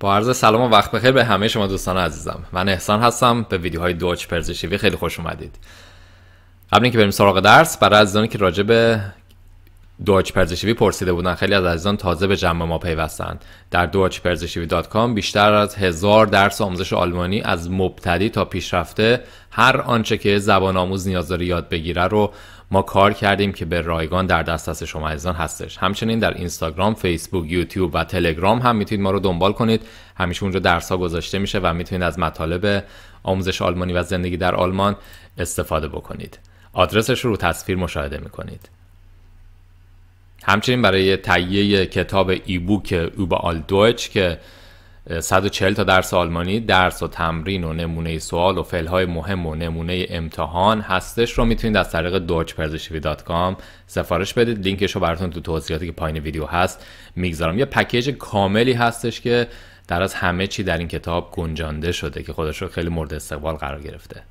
با عرض سلام و وقت بخیر به همه شما دوستان عزیزم من احسان هستم به ویدیوهای دوچ پرزشیوی خیلی خوش اومدید قبل اینکه بریم سراغ درس برای عزیزانی که راجع به دوچ پرزشیوی پرسیده بودن خیلی از عزیزان تازه به جمع ما پیوستند در کام بیشتر از هزار درس آموزش آلمانی از مبتدی تا پیشرفته هر آنچه که زبان آموز نیاز داره یاد بگیره رو ما کار کردیم که به رایگان در دسترس شما عزیزان هستش همچنین در اینستاگرام فیسبوک یوتیوب و تلگرام هم میتونید ما رو دنبال کنید همیشه اونجا درس ها گذاشته میشه و میتونید از مطالب آموزش آلمانی و زندگی در آلمان استفاده بکنید آدرسش رو تصویر مشاهده میکنید همچنین برای تهیه کتاب ایبوک آل دویچ که 140 تا درس آلمانی درس و تمرین و نمونه سوال و فعلهای مهم و نمونه امتحان هستش رو میتونید از طریق deutschpersischevi.com سفارش بدید لینکش رو براتون تو توضیحاتی که پایین ویدیو هست میگذارم یه پکیج کاملی هستش که در از همه چی در این کتاب گنجانده شده که خودش رو خیلی مورد استقبال قرار گرفته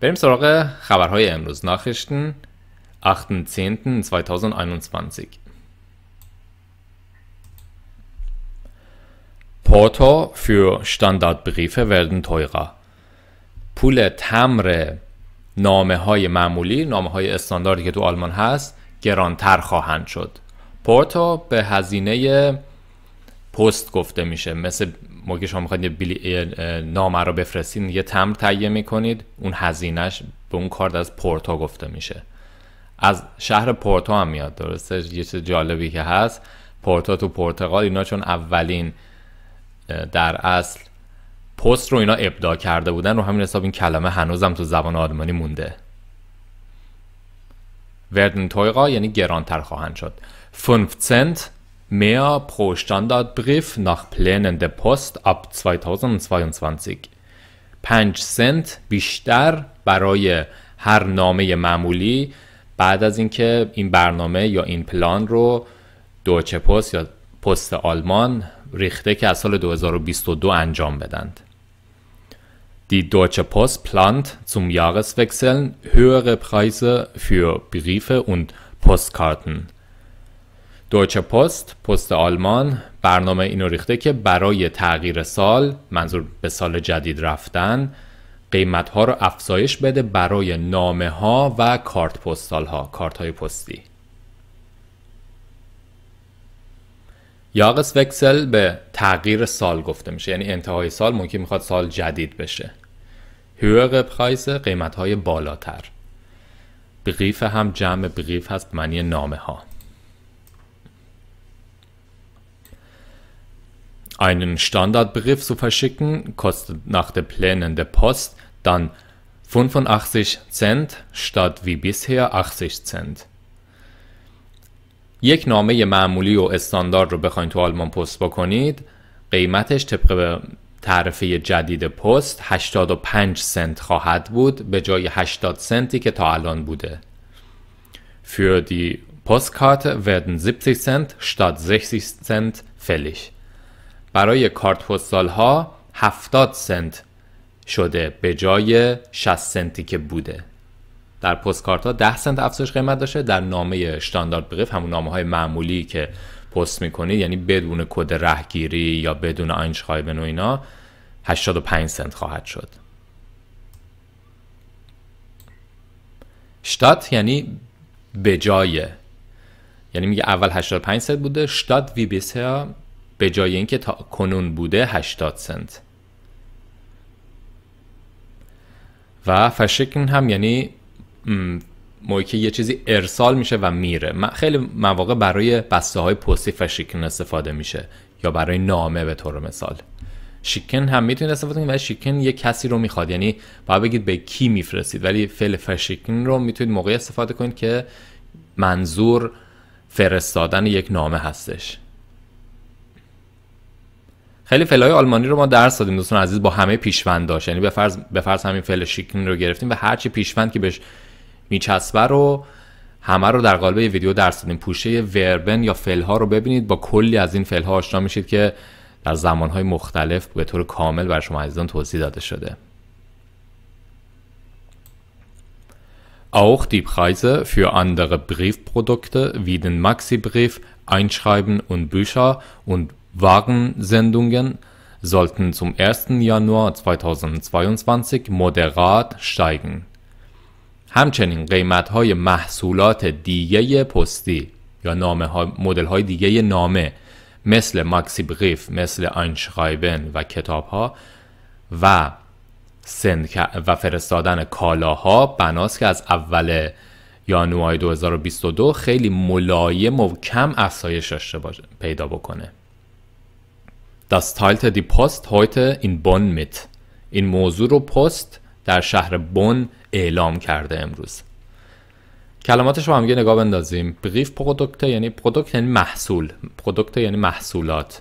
بریم سراغ خبرهای امروز ناخشتن 2021 Porto für Standardbriefe werden teurer. پول تمر نامه های معمولی نامه های استانداردی که تو آلمان هست گرانتر خواهند شد پورتو به هزینه پست گفته میشه مثل موقع شما میخواید یه نامه رو بفرستین یه تمر تهیه میکنید اون هزینهش به اون کارد از پورتو گفته میشه از شهر پورتو هم میاد درسته یه چیز جالبی که هست پورتو تو پرتغال اینا چون اولین در اصل پست رو اینا ابداع کرده بودن و همین حساب این کلمه هنوزم تو زبان آلمانی مونده وردن teurer یعنی گرانتر خواهند شد 5 سنت mehr pro Standardbrief nach Plänen der Post ab 2022 5 سنت بیشتر برای هر نامه معمولی بعد از اینکه این برنامه یا این پلان رو دوچه پست یا پست آلمان ریخته که از سال 2022 انجام بدند. دی پست، پلانت، plant zum Jahreswechsel höhere Preise für Briefe و Postkarten. دویچه پست پست آلمان برنامه اینو ریخته که برای تغییر سال منظور به سال جدید رفتن قیمت ها رو افزایش بده برای نامه ها و کارت پستال ها کارت های پستی وکسل به تغییر سال گفته میشه یعنی انتهای سال ممکن میخواد سال جدید بشه هوق پرایس قیمت های بالاتر بقیف هم جمع بقیف هست به معنی نامه ها Einen Standardbrief zu verschicken kostet nach den Plänen der Post dann 85 Cent statt wie bisher 80 سنت. یک نامه معمولی و استاندارد رو بخواین تو آلمان پست بکنید قیمتش طبق تعرفه جدید پست 85 سنت خواهد بود به جای 80 سنتی که تا الان بوده Für die Postkarte werden 70 Cent statt 60 Cent fällig. برای کارت پستال ها 70 سنت شده به جای 60 سنتی که بوده. در پستکارت ها 10 سنت افزایش قیمت داشته در نامه استاندارد بریف همون نامه های معمولی که پست میکنی یعنی بدون کد رهگیری یا بدون آینشخایبن و اینا 85 سنت خواهد شد شتات یعنی به جای یعنی میگه اول 85 سنت بوده شتات وی بیسر به جای اینکه تا کنون بوده 80 سنت و فشکن هم یعنی موقعی که یه چیزی ارسال میشه و میره خیلی مواقع برای بسته های پستی و استفاده میشه یا برای نامه به طور مثال شیکن هم میتونید استفاده کنید ولی شیکن یه کسی رو میخواد یعنی باید بگید به کی میفرستید ولی فعل فشیکن رو میتونید موقعی استفاده کنید که منظور فرستادن یک نامه هستش خیلی های آلمانی رو ما درس دادیم دوستان عزیز با همه داشت یعنی به فرض همین فعل شیکن رو گرفتیم و هرچی پیشوند که بهش میچسبه رو همه رو در قالب ویدیو درس دادیم پوشه وربن یا فعلها رو ببینید با کلی از این فعلها آشنا میشید که در زمانهای مختلف به طور کامل بر شما عزیزان توضیح داده شده Auch die Preise für andere Briefprodukte wie den Maxi-Brief, Einschreiben und Bücher und Warensendungen sollten zum 1. Januar 2022 moderat steigen. همچنین قیمت های محصولات دیگه پستی یا نامه ها مدل های دیگه نامه مثل ماکسی بغیف مثل آنشخایبن و کتاب ها و سند و فرستادن کالاها بناست که از اول یانوای 2022 خیلی ملایم و کم افزایش داشته پیدا بکنه Das teilte دی پست heute این Bonn mit. این موضوع رو پست در شهر بن اعلام کرده امروز کلماتش رو یه نگاه بندازیم بغیف پرودکت یعنی پرودکت یعنی محصول پرودکت یعنی محصولات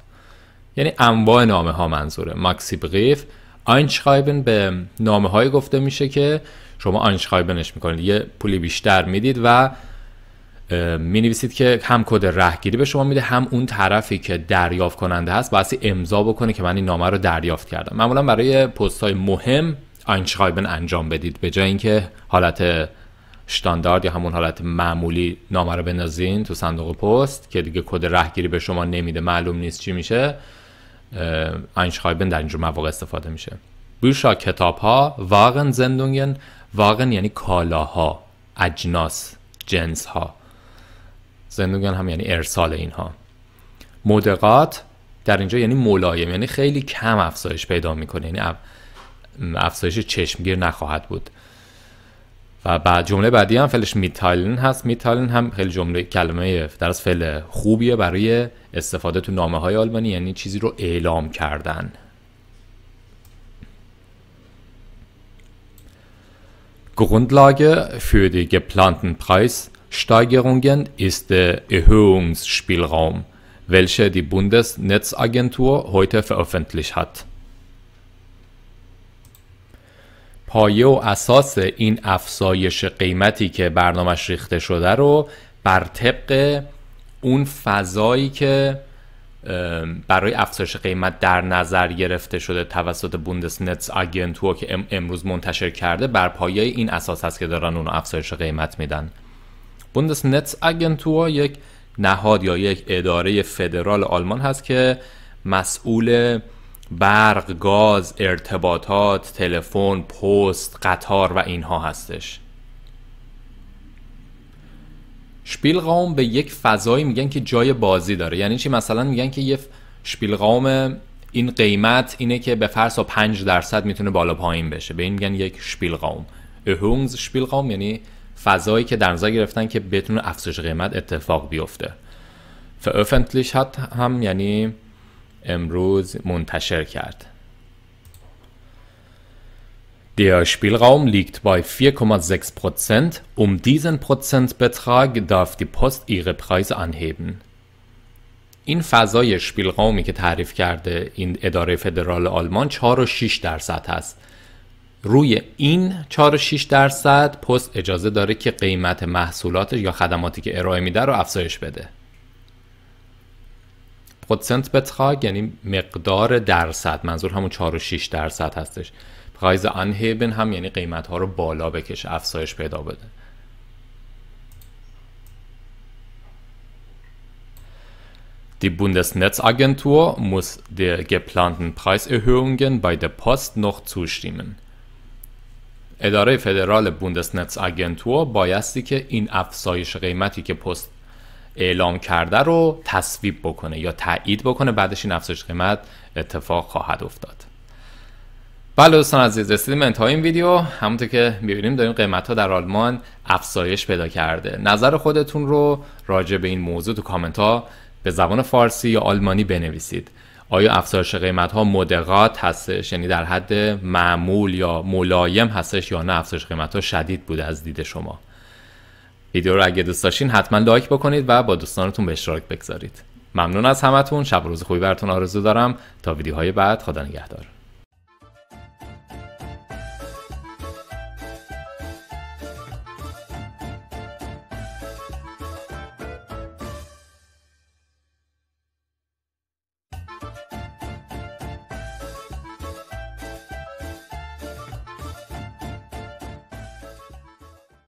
یعنی انواع نامه ها منظوره ماکسی بغیف آینشخایبن به نامه های گفته میشه که شما آینشخایبنش میکنید یه پولی بیشتر میدید و می نویسید که هم کد رهگیری به شما میده هم اون طرفی که دریافت کننده هست باید امضا بکنه که من این نامه رو دریافت کردم معمولا برای پست های مهم اینشرایبن انجام بدید به جای اینکه حالت استاندارد یا همون حالت معمولی نامه رو بندازین تو صندوق پست که دیگه کد رهگیری به شما نمیده معلوم نیست چی میشه اینشرایبن در اینجور مواقع استفاده میشه بوشا کتاب ها واقن زندونگن واقن یعنی کالاها اجناس جنس ها هم یعنی ارسال اینها مدقات در اینجا یعنی ملایم یعنی خیلی کم افزایش پیدا میکنه یعنی افزایش چشمگیر نخواهد بود و بعد جمله بعدی هم فعلش میتالین هست میتالین هم خیلی جمله کلمه در از فعل خوبیه برای استفاده تو نامه های آلمانی یعنی چیزی رو اعلام کردن Grundlage für die geplanten Preissteigerungen ist der Erhöhungsspielraum, welcher die Bundesnetzagentur heute veröffentlicht hat. پایه و اساس این افزایش قیمتی که برنامهش ریخته شده رو بر طبق اون فضایی که برای افزایش قیمت در نظر گرفته شده توسط بوندس نتس اگنتو که امروز منتشر کرده بر پایه این اساس هست که دارن اون افزایش قیمت میدن بوندس نتس اگنتو یک نهاد یا یک اداره فدرال آلمان هست که مسئول برق، گاز، ارتباطات، تلفن، پست، قطار و اینها هستش. شپیلقاوم به یک فضایی میگن که جای بازی داره یعنی چی مثلا میگن که یه شپیلقاوم این قیمت اینه که به فرض 5 درصد میتونه بالا پایین بشه به این میگن یک شپیلقاوم اهونز قوم یعنی فضایی که در نظر گرفتن که بتونه افزایش قیمت اتفاق بیفته فافنتلیش هم یعنی امروز منتشر کرد. Der Spielraum liegt bei 4,6%. Um diesen Prozentbetrag darf die Post ihre Preise anheben. این فضای شپیلقومی که تعریف کرده این اداره فدرال آلمان 4.6 درصد هست روی این 4.6 درصد پست اجازه داره که قیمت محصولات یا خدماتی که ارائه میده رو افزایش بده بتراگ یعنی مقدار درصد منظور همون 4 و 6 درصد هستش پرایز هیبن هم یعنی قیمت ها رو بالا بکش افزایش پیدا بده Die Bundesnetzagentur muss der geplanten Preiserhöhungen bei der Post noch zustimmen. اداره فدرال بوندسنتز اگنتور بایستی که این افزایش قیمتی که پست اعلام کرده رو تصویب بکنه یا تایید بکنه بعدش این افزایش قیمت اتفاق خواهد افتاد بله دوستان عزیز رسیدیم انتهای این ویدیو همونطور که میبینیم داریم قیمت ها در آلمان افزایش پیدا کرده نظر خودتون رو راجع به این موضوع تو کامنت ها به زبان فارسی یا آلمانی بنویسید آیا افزایش قیمت ها مدقات هستش یعنی در حد معمول یا ملایم هستش یا نه افزایش قیمت ها شدید بوده از دید شما ویدیو رو اگه دوست داشتین حتما لایک بکنید و با دوستانتون به اشتراک بگذارید ممنون از همتون شب و روز خوبی براتون آرزو دارم تا ویدیوهای بعد خدا نگهدار